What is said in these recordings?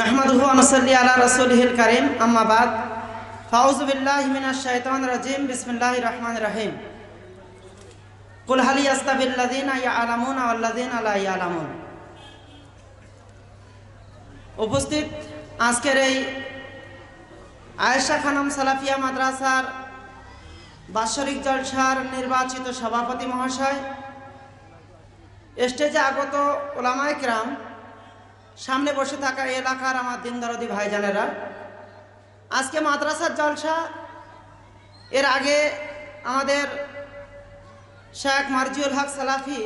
নাহমাদুহু আনুসাল্লি আলা রাসূলিহিল কারীম আম্মা বাদ ফাউযু বিল্লাহি মিনাশ শাইতানির রাজিম বিসমিল্লাহির রহমান রহিম কুলহালি আস্তাবিল্লাদিন আয়া আলামুন আল্লাদিন আলা লাযিনা লা উপস্থিত আজকের এই আয়েশা খানম সালাফিয়া মাদ্রাসার বাৎসরিক জলসার নির্বাচিত সভাপতি মহাশয় স্টেজে আগত ওলামায় ক্রাম সামনে বসে থাকা এলাকার আমার দিনদারদি ভাইজানেরা আজকে মাদ্রাসার জলসা এর আগে আমাদের শেখ মার্জিউল হক সালাফি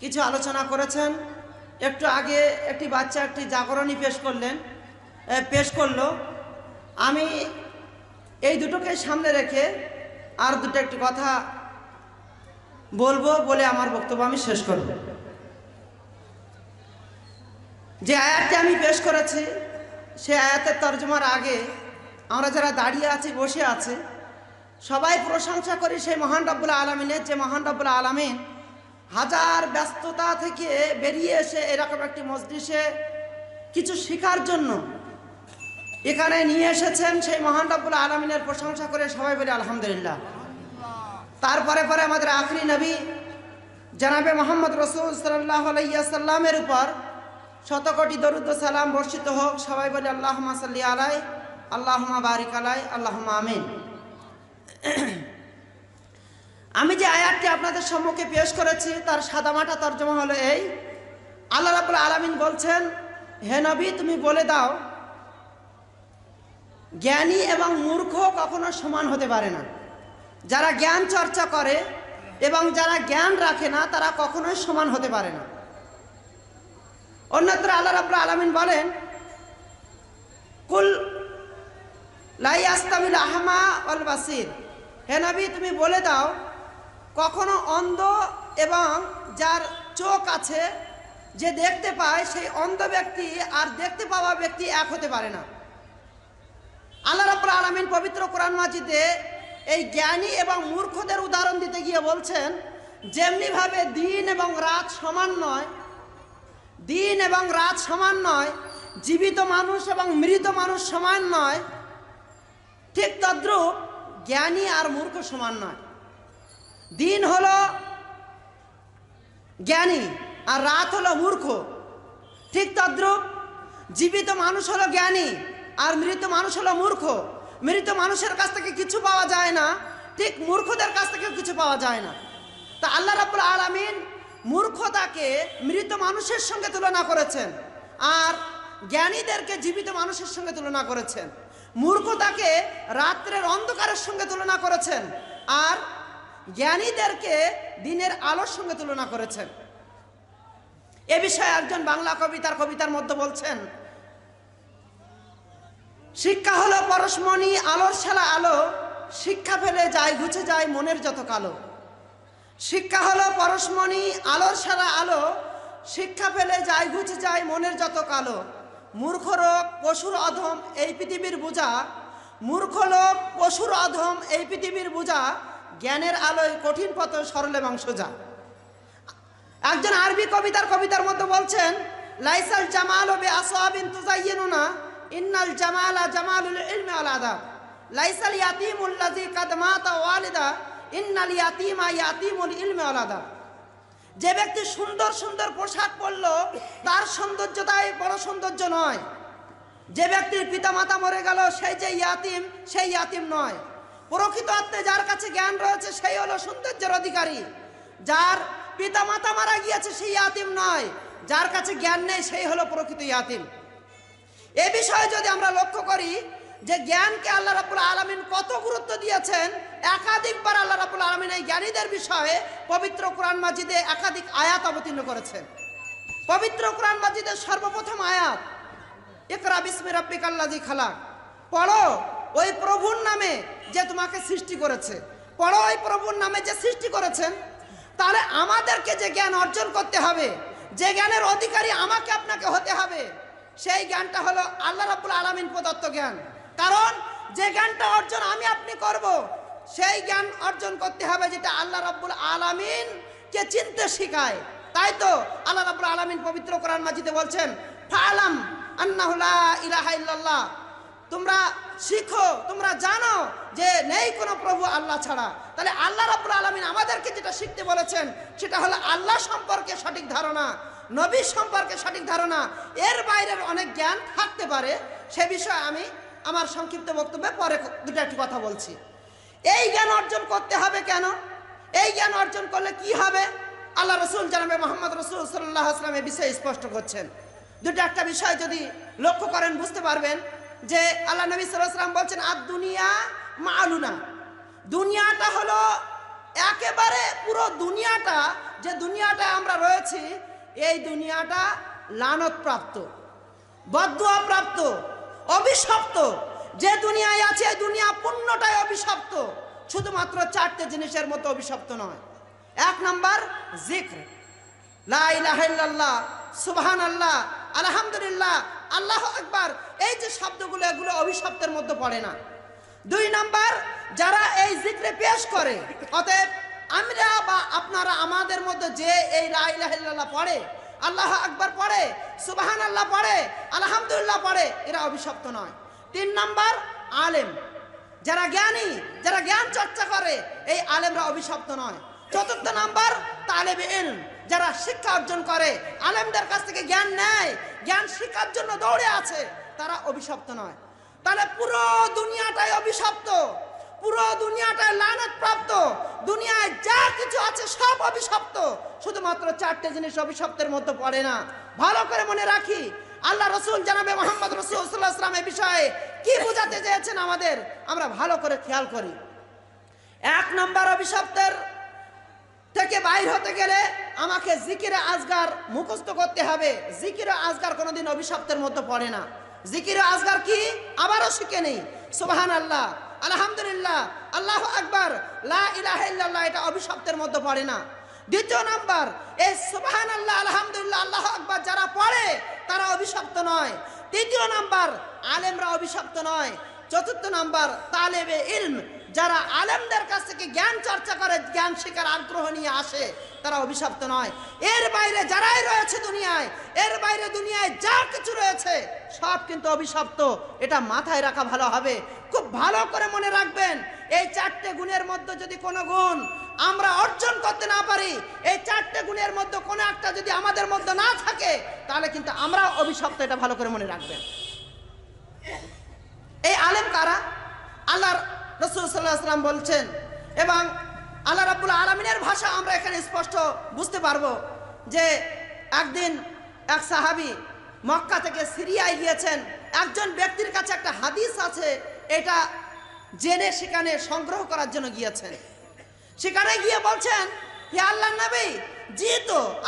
কিছু আলোচনা করেছেন একটু আগে একটি বাচ্চা একটি জাগরণী পেশ করলেন পেশ করলো আমি এই দুটোকে সামনে রেখে আর দুটো একটি কথা বলবো বলে আমার বক্তব্য আমি শেষ করব যে আয়াতটি আমি পেশ করেছি সে আয়াতের তর্জমার আগে আমরা যারা দাঁড়িয়ে আছি বসে আছে সবাই প্রশংসা করি সেই মহান রব্বুল আলমিনের যে মহান রব্বুল আলমিন হাজার ব্যস্ততা থেকে বেরিয়ে এসে এরকম একটি মসজিষে কিছু শেখার জন্য এখানে নিয়ে এসেছেন সেই মহান রব্বুল আলমিনের প্রশংসা করে সবাই বলি আলহামদুলিল্লাহ তারপরে পরে আমাদের আখরি নবী জানাবে মোহাম্মদ রসুল সাল্লাহ আলাইয়া সাল্লামের উপর শতকোটি দরুদ্দ সালাম বর্ষিত হোক সবাই বলে আল্লাহ সাল্লি আলাই আল্লাহমা বারিক আলাই আল্লাহমা আমিন আমি যে আয়াতটি আপনাদের সম্মুখে পেশ করেছি তার সাদামাটা তর্জমা হলো এই আল্লাহ রাবুল আলমিন বলছেন হে নবী তুমি বলে দাও জ্ঞানী এবং মূর্খ কখনো সমান হতে পারে না যারা জ্ঞান চর্চা করে এবং যারা জ্ঞান রাখে না তারা কখনোই সমান হতে পারে না অন্যত্র আল্লাহ রাবুল আলমিন বলেন কুল লাই আস্তাবিল আহমা অল বাসির হেনাবি তুমি বলে দাও কখনো অন্ধ এবং যার চোখ আছে যে দেখতে পায় সেই অন্ধ ব্যক্তি আর দেখতে পাওয়া ব্যক্তি এক হতে পারে না আল্লাহ রাবুল আলমিন পবিত্র কোরআন মাজিদে এই জ্ঞানী এবং মূর্খদের উদাহরণ দিতে গিয়ে বলছেন যেমনিভাবে দিন এবং রাত সমান নয় দিন এবং রাত সমান নয় জীবিত মানুষ এবং মৃত মানুষ সমান নয় ঠিক তদ্রুপ জ্ঞানী আর মূর্খ সমান নয় দিন হল জ্ঞানী আর রাত হল মূর্খ ঠিক তদ্রুপ জীবিত মানুষ হলো জ্ঞানী আর মৃত মানুষ হলো মূর্খ মৃত মানুষের কাছ থেকে কিছু পাওয়া যায় না ঠিক মূর্খদের কাছ থেকে কিছু পাওয়া যায় না তা আল্লাহ রাবুল আলমিন মূর্খতাকে মৃত মানুষের সঙ্গে তুলনা করেছেন আর জ্ঞানীদেরকে জীবিত মানুষের সঙ্গে তুলনা করেছেন মূর্খতাকে রাত্রের অন্ধকারের সঙ্গে তুলনা করেছেন আর জ্ঞানীদেরকে দিনের আলোর সঙ্গে তুলনা করেছেন এ বিষয়ে একজন বাংলা কবিতার কবিতার মধ্যে বলছেন শিক্ষা হলো পরশমণি আলোর শালা আলো শিক্ষা ফেলে যায় ঘুচে যায় মনের যত কালো শিক্ষা হলো পরশমণি আলোর সারা আলো শিক্ষা ফেলে যায় ঘুচে যায় মনের যত কালো মূর্খ রোগ পশুর অধম এই পৃথিবীর বোঝা মূর্খ লোক পশুর অধম এই পৃথিবীর বোঝা জ্ঞানের আলোয় কঠিন পথ সরল এবং সোজা একজন আরবি কবিতার কবিতার মতো বলছেন লাইসাল জামাল বে আসহাবিন না ইন্নাল জামালা জামালুল ইলমি আলাদা লাইসাল ইয়াতিমুল্লাযী কাদ মাতা ওয়ালিদা আলাদা যে ব্যক্তি সুন্দর সুন্দর পোশাক পরল তার সৌন্দর্যটাই বড় সৌন্দর্য নয় যে ব্যক্তির পিতামাতা মরে গেল সেই যে ইয়াতিম সেই ইয়াতিম নয় প্রকৃত আত্মে যার কাছে জ্ঞান রয়েছে সেই হলো সৌন্দর্যের অধিকারী যার পিতামাতা মারা গিয়েছে সেই ইয়াতিম নয় যার কাছে জ্ঞান নেই সেই হলো প্রকৃত ইয়াতিম এ বিষয়ে যদি আমরা লক্ষ্য করি যে জ্ঞানকে আল্লাহ রাবুল আলমিন কত গুরুত্ব দিয়েছেন একাধিকবার আল্লাহ রাবুল আলমিন এই জ্ঞানীদের বিষয়ে পবিত্র কোরআন মাজিদে একাধিক আয়াত অবতীর্ণ করেছেন পবিত্র কোরআন মাজিদের সর্বপ্রথম আয়াত একরা বিসমি রব্বিক আল্লাজি খালাক পড়ো ওই প্রভুর নামে যে তোমাকে সৃষ্টি করেছে পড়ো ওই প্রভুর নামে যে সৃষ্টি করেছেন তাহলে আমাদেরকে যে জ্ঞান অর্জন করতে হবে যে জ্ঞানের অধিকারী আমাকে আপনাকে হতে হবে সেই জ্ঞানটা হলো আল্লাহ রাবুল আলমিন প্রদত্ত জ্ঞান কারণ যে জ্ঞানটা অর্জন আমি আপনি করব। সেই জ্ঞান অর্জন করতে হবে যেটা আল্লাহ রাব্বুল আলামিন কে চিনতে শিখায় তাই তো আল্লাহ রাব্বুল আলামিন পবিত্র কোরআন মাজিদে বলছেন ফালাম আন্নাহুলা ইলাহা ইল্লাল্লাহ তোমরা শিখো তোমরা জানো যে নেই কোনো প্রভু আল্লাহ ছাড়া তাহলে আল্লাহ রাব্বুল আলামিন আমাদেরকে যেটা শিখতে বলেছেন সেটা হলো আল্লাহ সম্পর্কে সঠিক ধারণা নবী সম্পর্কে সঠিক ধারণা এর বাইরের অনেক জ্ঞান থাকতে পারে সে বিষয়ে আমি আমার সংক্ষিপ্ত বক্তব্যে পরে দুটো একটি কথা বলছি এই জ্ঞান অর্জন করতে হবে কেন এই জ্ঞান অর্জন করলে কি হবে আল্লাহ রসুল জানাবে মোহাম্মদ রসুল সাল্লাহ এই বিষয়ে স্পষ্ট করছেন দুটো একটা বিষয় যদি লক্ষ্য করেন বুঝতে পারবেন যে আল্লাহ নবী সাল্লাম বলছেন আর দুনিয়া মা আলুনা দুনিয়াটা হলো একেবারে পুরো দুনিয়াটা যে দুনিয়াটা আমরা রয়েছি এই দুনিয়াটা বদুয়া প্রাপ্ত অভিশপ্ত যে দুনিয়ায় আছে দুনিয়া পূর্ণটাই অভিশপ্ত শুধুমাত্র চারটে জিনিসের মতো অভিশপ্ত নয় এক নম্বর জিক্র লাহ সুবহান আল্লাহ আলহামদুলিল্লাহ আল্লাহ একবার এই যে শব্দগুলো এগুলো অভিশপ্তের মধ্যে পড়ে না দুই নাম্বার যারা এই জিক্রে পেশ করে অতএব আমরা বা আপনারা আমাদের মধ্যে যে এই লাহ পড়ে আল্লাহ আকবর পড়ে সুবাহান আল্লাহ পড়ে আলহামদুলিল্লাহ পড়ে এরা অভিশপ্ত নয় তিন নাম্বার আলেম যারা জ্ঞানী যারা জ্ঞান চর্চা করে এই আলেমরা অভিশপ্ত নয় চতুর্থ নাম্বার তালেব ইন যারা শিক্ষা অর্জন করে আলেমদের কাছ থেকে জ্ঞান নেয় জ্ঞান শিক্ষার জন্য দৌড়ে আছে তারা অভিশপ্ত নয় তাহলে পুরো দুনিয়াটাই অভিশপ্ত পুরো দুনিয়াটাই লানত প্রাপ্ত দুনিয়ায় যা কিছু অভিশপ্ত শুধুমাত্র চারটে জিনিস অভিশপ্তের মধ্যে পড়ে না ভালো করে মনে রাখি আল্লাহ রসুল জানাবে মোহাম্মদ রসুল্লাহ ইসলামের বিষয়ে কি বুঝাতে চেয়েছেন আমাদের আমরা ভালো করে খেয়াল করি এক নম্বর অভিশপ্তের থেকে বাইর হতে গেলে আমাকে জিকিরে আজগার মুখস্থ করতে হবে জিকিরে আজগার কোনোদিন অভিশপ্তের মধ্যে পড়ে না জিকিরে আজগার কি আবারও শিখে নেই সুবাহান আল্লাহ আলহামদুলিল্লাহ আল্লাহ আকবর লা ইল্লাল্লাহ এটা অভিশব্দের মধ্যে পড়ে না দ্বিতীয় নাম্বার এই সুবাহান আল্লাহ আলহামদুলিল্লাহ আল্লাহ আকবর যারা পড়ে তারা অভিশপ্ত নয় তৃতীয় নাম্বার আলেমরা অভিশপ্ত নয় চতুর্থ নাম্বার তালেবে ইলম যারা আলেমদের কাছ থেকে জ্ঞান চর্চা করে জ্ঞান শেখার আগ্রহ নিয়ে আসে তারা অভিশপ্ত নয় এর বাইরে যারাই রয়েছে দুনিয়ায় এর বাইরে দুনিয়ায় যা কিছু রয়েছে সব কিন্তু অভিশপ্ত এটা মাথায় রাখা ভালো হবে খুব ভালো করে মনে রাখবেন এই চারটে গুণের মধ্যে যদি কোনো গুণ আমরা অর্জন করতে না পারি এই চারটে গুণের মধ্যে কোনো একটা যদি আমাদের মধ্যে না থাকে তাহলে কিন্তু আমরা অভিশপ্ত এটা ভালো করে মনে রাখবেন এই আলেম কারা আল্লাহর রসুল বলছেন এবং আল্লাহ রাবুল আলমিনের ভাষা আমরা এখানে স্পষ্ট বুঝতে পারবো যে একদিন এক সাহাবি মক্কা থেকে সিরিয়ায় গিয়েছেন একজন ব্যক্তির কাছে একটা হাদিস আছে এটা জেনে সেখানে সংগ্রহ করার জন্য গিয়েছেন সেখানে গিয়ে বলছেন হে আল্লাহ নবী জি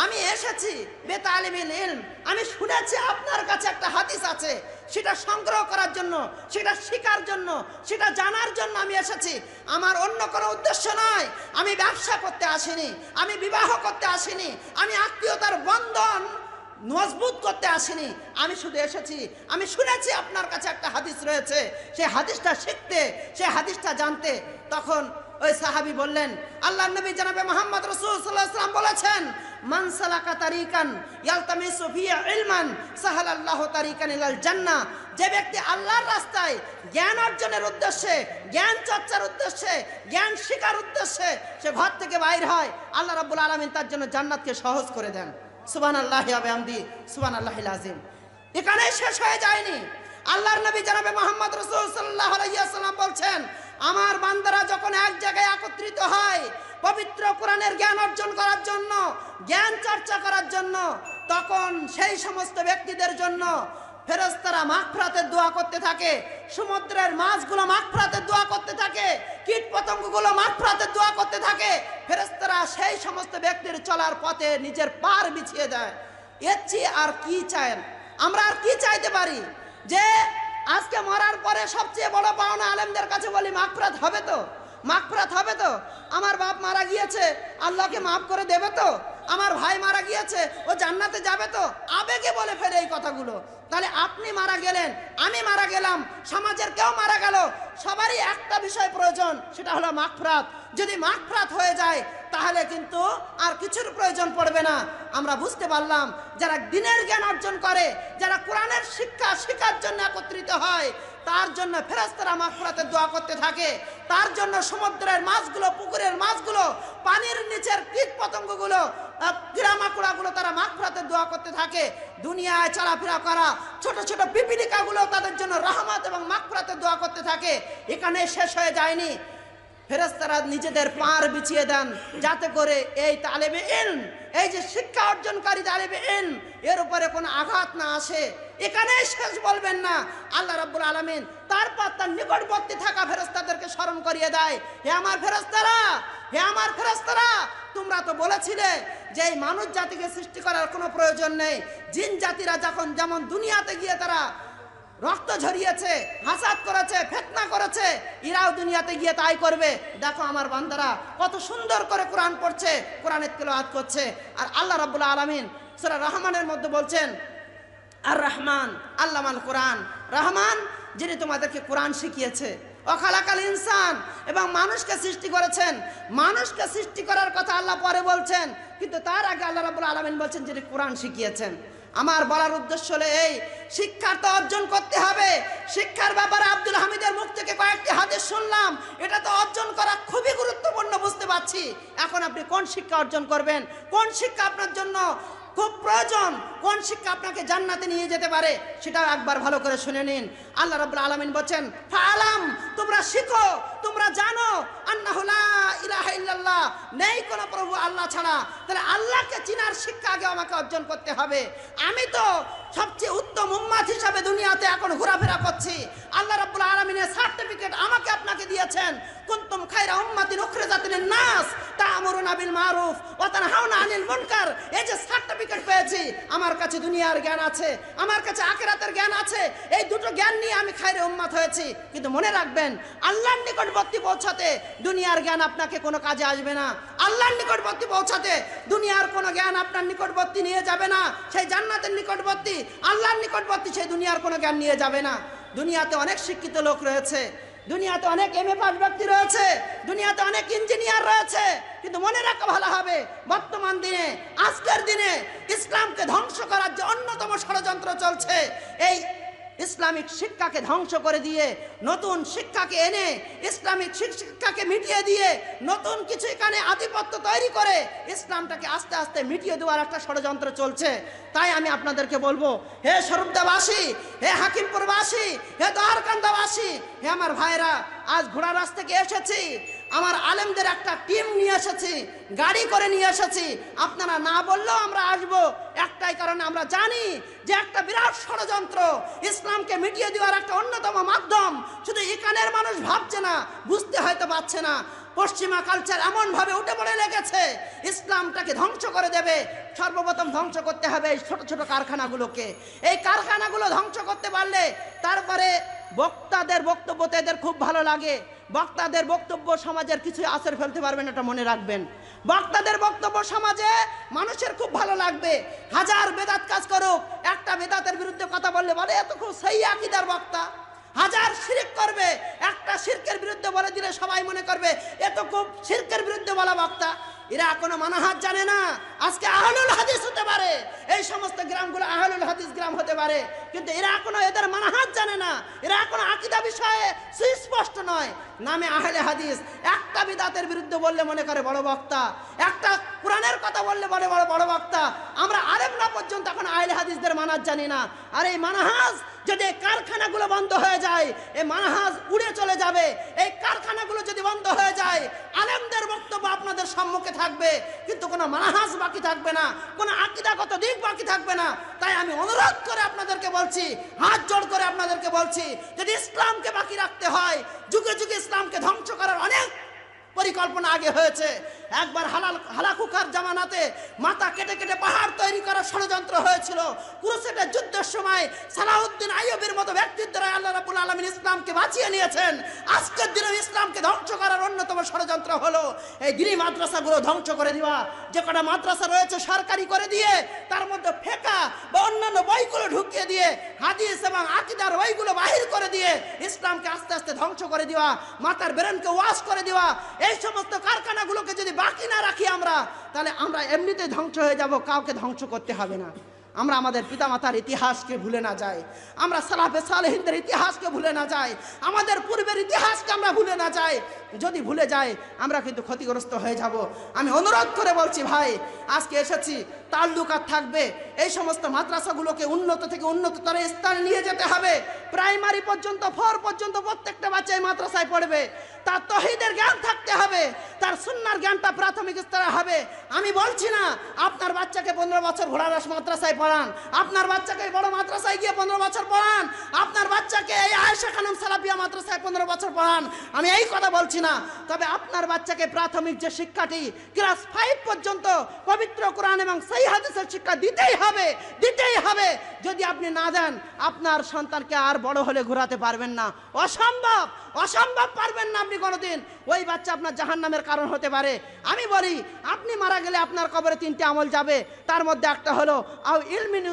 আমি এসেছি বেতালিমিল ইলম আমি শুনেছি আপনার কাছে একটা হাদিস আছে সেটা সংগ্রহ করার জন্য সেটা শেখার জন্য সেটা জানার জন্য আমি এসেছি আমার অন্য কোনো উদ্দেশ্য নয় আমি ব্যবসা করতে আসিনি আমি বিবাহ করতে আসিনি আমি আত্মীয়তার বন্ধন মজবুত করতে আসেনি আমি শুধু এসেছি আমি শুনেছি আপনার কাছে একটা হাদিস রয়েছে সেই হাদিসটা শিখতে সেই হাদিসটা জানতে তখন ওই সাহাবি বললেন আল্লাহ নবী জানাবে মোহাম্মদ রসুলাম বলেছেন মানসালাকা তারিকান ইয়ালতামি সোফিয়া ইলমান সাহাল তারিকান ইলাল জান্না যে ব্যক্তি আল্লাহর রাস্তায় জ্ঞান অর্জনের উদ্দেশ্যে জ্ঞান চর্চার উদ্দেশ্যে জ্ঞান শিকার উদ্দেশ্যে সে ঘর থেকে বাইর হয় আল্লাহ রাবুল আলমিন তার জন্য জান্নাতকে সহজ করে দেন সুবান আল্লাহ আমদি সুবান আল্লাহ আজিম এখানে শেষ হয়ে যায়নি আল্লাহর নবী জানাবে মোহাম্মদ রসুল সাল্লাহ বলছেন আমার বান্দারা যখন এক জায়গায় একত্রিত হয় পবিত্র কোরআনের জ্ঞান অর্জন করার জন্য জ্ঞান চর্চা করার জন্য তখন সেই সমস্ত ব্যক্তিদের জন্য ফেরেস্তারা মাগফরাতের দোয়া করতে থাকে সমুদ্রের মাছগুলো মাগফরাতের দোয়া করতে থাকে কীট পতঙ্গগুলো মাগফরাতের দোয়া করতে থাকে ফেরেস্তারা সেই সমস্ত ব্যক্তির চলার পথে নিজের পার বিছিয়ে দেয় এচ্ছি আর কি চায় আমরা আর কি চাইতে পারি যে আজকে মরার পরে সবচেয়ে বড় পাওনা আলেমদের কাছে বলি মাগফরাত হবে তো মাগফরাত হবে তো আমার বাপ মারা গিয়েছে আল্লাহকে মাফ করে দেবে তো আমার ভাই মারা গিয়েছে ও জান্নাতে যাবে তো আবেগে বলে ফেলে এই কথাগুলো তাহলে আপনি মারা গেলেন আমি মারা গেলাম সমাজের কেউ মারা গেল সবারই একটা বিষয় প্রয়োজন সেটা হলো মাগফরাত যদি মাগফরাত হয়ে যায় তাহলে কিন্তু আর কিছুর প্রয়োজন পড়বে না আমরা বুঝতে পারলাম যারা দিনের জ্ঞান অর্জন করে যারা কোরআনের শিক্ষা শিক্ষার জন্য একত্রিত হয় তার জন্য ফেরাস্তারা মাখফরাতের দোয়া করতে থাকে তার জন্য সমুদ্রের মাছগুলো পুকুরের মাছগুলো পানির নিচের কীট পতঙ্গগুলো কিরামাকুড়াগুলো তারা মাগফরাতে দোয়া করতে থাকে দুনিয়ায় চলাফেরা করা ছোট ছোটো পিপিলিকাগুলো তাদের জন্য রহমত এবং মাগফরাতে দোয়া করতে থাকে এখানে শেষ হয়ে যায়নি ফেরেস্তারা নিজেদের পাড় বিছিয়ে দেন যাতে করে এই তালেবে ইন এই যে শিক্ষা অর্জনকারী তালেবে ইন এর উপরে কোনো আঘাত না আসে এখানে শেষ বলবেন না আল্লাহ রাব্বুল আলমিন তারপর তার নিকটবর্তী থাকা ফেরস্তাদেরকে স্মরণ করিয়ে দেয় হে আমার ফেরস্তারা হে আমার ফেরস্তারা তোমরা তো বলেছিলে যে এই মানুষ জাতিকে সৃষ্টি করার কোনো প্রয়োজন নেই জিন জাতিরা যখন যেমন দুনিয়াতে গিয়ে তারা রক্ত ঝরিয়েছে হাসাদ করেছে ফেতনা করেছে ইরাও দুনিয়াতে গিয়ে তাই করবে দেখো আমার বান্দারা কত সুন্দর করে কোরআন পড়ছে কোরআনের আত করছে আর আল্লাহ রাবুল্লাহ আলমিন সোরা রহমানের মধ্যে বলছেন আর রহমান আল্লামাল কোরআন রহমান যিনি তোমাদেরকে কোরআন শিখিয়েছে অখালাকাল ইনসান এবং মানুষকে সৃষ্টি করেছেন মানুষকে সৃষ্টি করার কথা আল্লাহ পরে বলছেন কিন্তু তার আগে আল্লাহ রাবুল আলমিন বলছেন যিনি কোরআন শিখিয়েছেন আমার বলার উদ্দেশ্য হলো এই শিক্ষার তো অর্জন করতে হবে শিক্ষার ব্যাপারে আব্দুল হামিদের মুখ থেকে কয়েকটি হাদিস শুনলাম এটা তো অর্জন করা খুবই গুরুত্বপূর্ণ বুঝতে পারছি এখন আপনি কোন শিক্ষা অর্জন করবেন কোন শিক্ষা আপনার জন্য খুব প্রয়োজন কোন শিক্ষা আপনাকে জান্নাতে নিয়ে যেতে পারে সেটা একবার ভালো করে শুনে নিন আল্লাহ রাব্বুল আলামিন বলছেন আলাম তোমরা শিখো তোমরা জানো আল্লাহ ইলাহা নেই কোন প্রভু আল্লাহ ছাড়া তাহলে আল্লাহকে চিনার শিক্ষা আগে আমাকে অর্জন করতে হবে আমি তো সবচেয়ে উত্তম উম্মাদ হিসাবে দুনিয়াতে এখন ঘোরাফেরা করছি আল্লাহ রাব্বুল আলামিনের সার্টিফিকেট আমাকে আপনাকে দিয়েছেন কুনতুম খায়রা উম্মাতিন উখরিজাতিন নাস আমরুন আবিল মারুফ ওয়া হাওনা আনিল মনকার এই যে সার্টিফিকেট পেয়েছি আমার আমার কাছে দুনিয়ার জ্ঞান আছে আমার কাছে আখেরাতের জ্ঞান আছে এই দুটো জ্ঞান নিয়ে আমি খায়রে উম্মাত হয়েছি কিন্তু মনে রাখবেন আল্লাহর নিকটবর্তী পৌঁছাতে দুনিয়ার জ্ঞান আপনাকে কোনো কাজে আসবে না আল্লাহর নিকটবর্তী পৌঁছাতে দুনিয়ার কোনো জ্ঞান আপনার নিকটবর্তী নিয়ে যাবে না সেই জান্নাতের নিকটবর্তী আল্লাহর নিকটবর্তী সেই দুনিয়ার কোনো জ্ঞান নিয়ে যাবে না দুনিয়াতে অনেক শিক্ষিত লোক রয়েছে দুনিয়াতে অনেক এম এ পাস ব্যক্তি রয়েছে দুনিয়াতে অনেক ইঞ্জিনিয়ার রয়েছে কিন্তু মনে রাখা ভালো হবে বর্তমান দিনে আজকের দিনে ইসলামকে ধ্বংস করার যে অন্যতম ষড়যন্ত্র চলছে এই ইসলামিক শিক্ষাকে ধ্বংস করে দিয়ে নতুন শিক্ষাকে এনে ইসলামিক শিক্ষাকে মিটিয়ে দিয়ে নতুন কিছু এখানে আধিপত্য তৈরি করে ইসলামটাকে আস্তে আস্তে মিটিয়ে দেওয়ার একটা ষড়যন্ত্র চলছে তাই আমি আপনাদেরকে বলবো হে স্বরূপদাবাসী হে হাকিমপুরবাসী হে দ্বারকান্দাবাসী হে আমার ভাইরা আজ ঘোড়ার রাস্তা থেকে এসেছি আমার আলেমদের একটা টিম নিয়ে এসেছি গাড়ি করে নিয়ে এসেছি আপনারা না বললেও আমরা আসব একটাই কারণে আমরা জানি যে একটা বিরাট ষড়যন্ত্র ইসলামকে মিটিয়ে দেওয়ার একটা অন্যতম মাধ্যম শুধু এখানের মানুষ ভাবছে না বুঝতে হয়তো পারছে না পশ্চিমা কালচার এমনভাবে উঠে পড়ে লেগেছে ইসলামটাকে ধ্বংস করে দেবে সর্বপ্রথম ধ্বংস করতে হবে এই ছোটো ছোটো কারখানাগুলোকে এই কারখানাগুলো ধ্বংস করতে পারলে তারপরে বক্তাদের বক্তব্য এদের খুব ভালো লাগে বক্তাদের বক্তব্য সমাজের কিছু আসর ফেলতে পারবেন এটা মনে রাখবেন বক্তাদের বক্তব্য সমাজে মানুষের খুব ভালো লাগবে হাজার বেদাত কাজ করুক একটা বেদাতের বিরুদ্ধে কথা বললে বলে এত খুব সেই আকিদার বক্তা হাজার সিরিক করবে একটা সিরকের বিরুদ্ধে বলে দিলে সবাই মনে করবে এত খুব সিরকের বিরুদ্ধে বলা বক্তা এরা কোনো মানাহাত জানে না আজকে আহলুল হাদিস হতে পারে এই সমস্ত গ্রামগুলো আহলুল হাদিস গ্রাম হতে পারে কিন্তু এরা কোনো এদের মানাহাত জানে না এরা এখন আকিদা বিষয়ে সুস্পষ্ট নয় নামে আহলে হাদিস একটা বিদাতের বিরুদ্ধে বললে মনে করে বড় বক্তা একটা কোরআনের কথা বললে বড় বড় বড় বক্তা আমরা আরেক না পর্যন্ত এখন আইল হাদিসদের মানাজ জানি না আর এই মানাহাজ যদি কারখানাগুলো বন্ধ হয়ে যায় এই মানাহাজ উড়ে চলে যাবে এই কারখানাগুলো যদি বন্ধ হয়ে যায় আলেমদের বক্তব্য আপনাদের সম্মুখে থাকবে কিন্তু কোনো মানাহাজ বাকি থাকবে না কোনো আকিদাগত দিক বাকি থাকবে না তাই আমি অনুরোধ করে আপনাদেরকে বলছি হাত জোড় করে আপনাদেরকে বলছি যদি ইসলামকে বাকি রাখতে হয় যুগে যুগে ইসলামকে ধ্বংস করার অনেক পরিকল্পনা আগে হয়েছে একবার হালাল হালাকুকার জামানাতে মাথা কেটে কেটে পাহাড় তৈরি করার ষড়যন্ত্র হয়েছিল কুরুসেটের যুদ্ধের সময় সালাউদ্দিন আইয়বের মতো ব্যক্তির দ্বারা আল্লাহ রাবুল আলমিন ইসলামকে বাঁচিয়ে নিয়েছেন আজকের দিনে ইসলামকে ধ্বংস করার অন্যতম ষড়যন্ত্র হলো এই গিরি মাদ্রাসাগুলো ধ্বংস করে দেওয়া যে কটা মাদ্রাসা রয়েছে সরকারি করে দিয়ে তার মধ্যে ফেঁকা বা অন্যান্য বইগুলো ঢুকিয়ে দিয়ে হাদিস এবং আকিদার বইগুলো বাহির করে দিয়ে ইসলামকে আস্তে আস্তে ধ্বংস করে দেওয়া মাথার ব্রেনকে ওয়াশ করে দেওয়া এই সমস্ত কারখানা না তাহলে আমরা এমনিতে ধ্বংস হয়ে যাব কাউকে ধ্বংস করতে হবে না আমরা আমাদের পিতামাতার ইতিহাসকে ভুলে না যাই আমরা সালাফে সালেহিনদের ইতিহাসকে ভুলে না যাই আমাদের পূর্বের ইতিহাসকে আমরা ভুলে না যাই যদি ভুলে যাই আমরা কিন্তু ক্ষতিগ্রস্ত হয়ে যাব আমি অনুরোধ করে বলছি ভাই আজকে এসেছি তাল্লুকার থাকবে এই সমস্ত মাদ্রাসাগুলোকে উন্নত থেকে উন্নততর স্থানে নিয়ে যেতে হবে প্রাইমারি পর্যন্ত ফোর পর্যন্ত প্রত্যেকটা বাচ্চা এই মাদ্রাসায় পড়বে তার তহিদের জ্ঞান থাকতে হবে তার সুনার জ্ঞানটা প্রাথমিক স্তরে হবে আমি বলছি না আপনার বাচ্চাকে পনেরো বছর ঘোড়ারাস মাদ্রাসায় পড়ান আপনার বাচ্চাকে বড় মাদ্রাসায় গিয়ে পনেরো বছর পড়ান আপনার বাচ্চাকে এই আয়েশা খানম সালাপিয়া মাদ্রাসায় পনেরো বছর পড়ান আমি এই কথা বলছি না তবে আপনার বাচ্চাকে প্রাথমিক যে শিক্ষাটি ক্লাস ফাইভ পর্যন্ত পবিত্র কোরআন এবং সেই হাদিসের শিক্ষা দিতেই হবে হবে দিতেই হবে যদি আপনি না দেন আপনার সন্তানকে আর বড় হলে ঘুরাতে পারবেন না অসম্ভব অসম্ভব পারবেন না আপনি কোনোদিন ওই বাচ্চা আপনার জাহান নামের কারণ হতে পারে আমি বলি আপনি মারা গেলে আপনার কবরে তিনটি আমল যাবে তার মধ্যে একটা হলো আও ইলমিন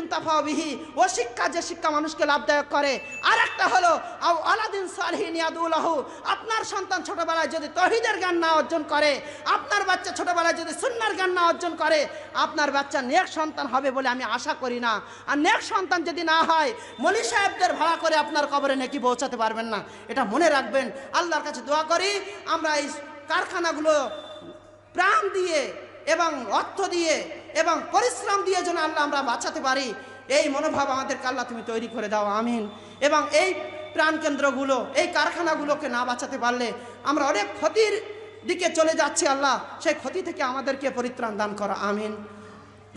বিহি ও শিক্ষা যে শিক্ষা মানুষকে লাভদায়ক করে আর একটা হলো আও আলাদিন সালহিন ইয়াদুল্লাহ আপনার সন্তান ছোটবেলায় যদি তহিদের জ্ঞান না অর্জন করে আপনার বাচ্চা ছোটবেলায় যদি সুন্নার জ্ঞান না অর্জন করে আপনার বাচ্চা নেক সন্তান হবে বলে আমি আমি আশা করি না আর নেক্সট সন্তান যদি না হয় মলি সাহেবদের ভাড়া করে আপনার কবরে নাকি পৌঁছাতে পারবেন না এটা মনে রাখবেন আল্লাহর কাছে দোয়া করি আমরা এই কারখানাগুলো প্রাণ দিয়ে এবং অর্থ দিয়ে এবং পরিশ্রম দিয়ে যেন আল্লাহ আমরা বাঁচাতে পারি এই মনোভাব আমাদেরকে আল্লাহ তুমি তৈরি করে দাও আমিন এবং এই প্রাণকেন্দ্রগুলো এই কারখানাগুলোকে না বাঁচাতে পারলে আমরা অনেক ক্ষতির দিকে চলে যাচ্ছি আল্লাহ সেই ক্ষতি থেকে আমাদেরকে পরিত্রাণ দান করা আমিন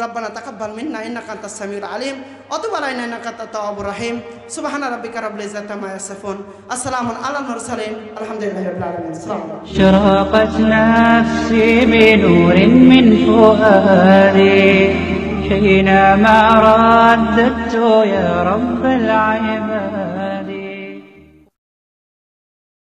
ربنا تقبل منا إنك أنت السميع العليم وتب علينا إنك أنت التواب الرحيم سبحان ربك رب العزة ما يصفون السلام على المرسلين الحمد لله رب العالمين السلام شرقت نفسي بنور من فؤادي حينما رددت يا رب العباد